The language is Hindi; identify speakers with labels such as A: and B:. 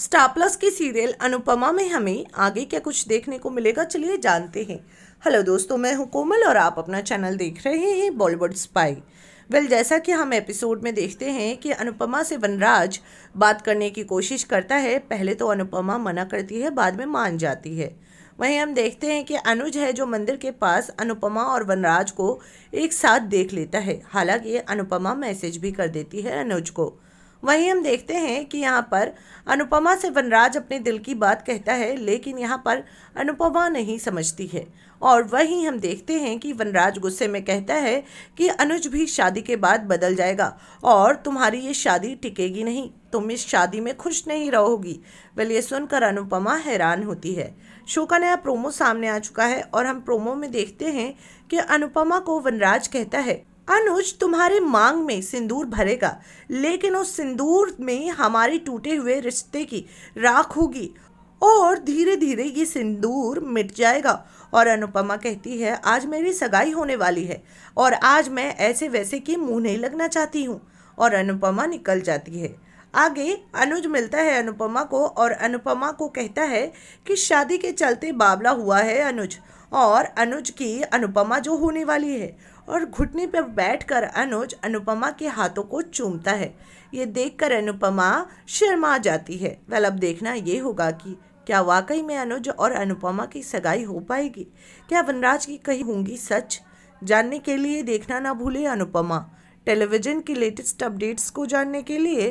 A: स्टार प्लस की सीरियल अनुपमा में हमें आगे क्या कुछ देखने को मिलेगा चलिए जानते हैं हेलो दोस्तों मैं हूं कोमल और आप अपना चैनल देख रहे हैं बॉलीवुड स्पाई वेल जैसा कि हम एपिसोड में देखते हैं कि अनुपमा से वनराज बात करने की कोशिश करता है पहले तो अनुपमा मना करती है बाद में मान जाती है वहीं हम देखते हैं कि अनुज है जो मंदिर के पास अनुपमा और वनराज को एक साथ देख लेता है हालांकि अनुपमा मैसेज भी कर देती है अनुज को वहीं हम देखते हैं कि यहाँ पर अनुपमा से वनराज अपने दिल की बात कहता है लेकिन यहाँ पर अनुपमा नहीं समझती है और वहीं हम देखते हैं कि वनराज गुस्से में कहता है कि अनुज भी शादी के बाद बदल जाएगा और तुम्हारी ये शादी टिकेगी नहीं तुम इस शादी में खुश नहीं रहोगी वेल ये सुनकर अनुपमा हैरान होती है शो का नया प्रोमो सामने आ चुका है और हम प्रोमो में देखते हैं कि अनुपमा को वनराज कहता है अनुज तुम्हारे मांग में सिंदूर भरेगा लेकिन उस सिंदूर में हमारे टूटे हुए रिश्ते की राख होगी और धीरे धीरे ये सिंदूर मिट जाएगा और अनुपमा कहती है आज मेरी सगाई होने वाली है और आज मैं ऐसे वैसे के मुंह नहीं लगना चाहती हूँ और अनुपमा निकल जाती है आगे अनुज मिलता है अनुपमा को और अनुपमा को कहता है कि शादी के चलते बाबला हुआ है अनुज और अनुज की अनुपमा जो होने वाली है और घुटने पर बैठकर अनुज अनुपमा के हाथों को चूमता है ये देखकर अनुपमा शर्मा जाती है वेल अब देखना ये होगा कि क्या वाकई में अनुज और अनुपमा की सगाई हो पाएगी क्या वनराज की कही होंगी सच जानने के लिए देखना ना भूले अनुपमा टेलीविज़न की लेटेस्ट अपडेट्स को जानने के लिए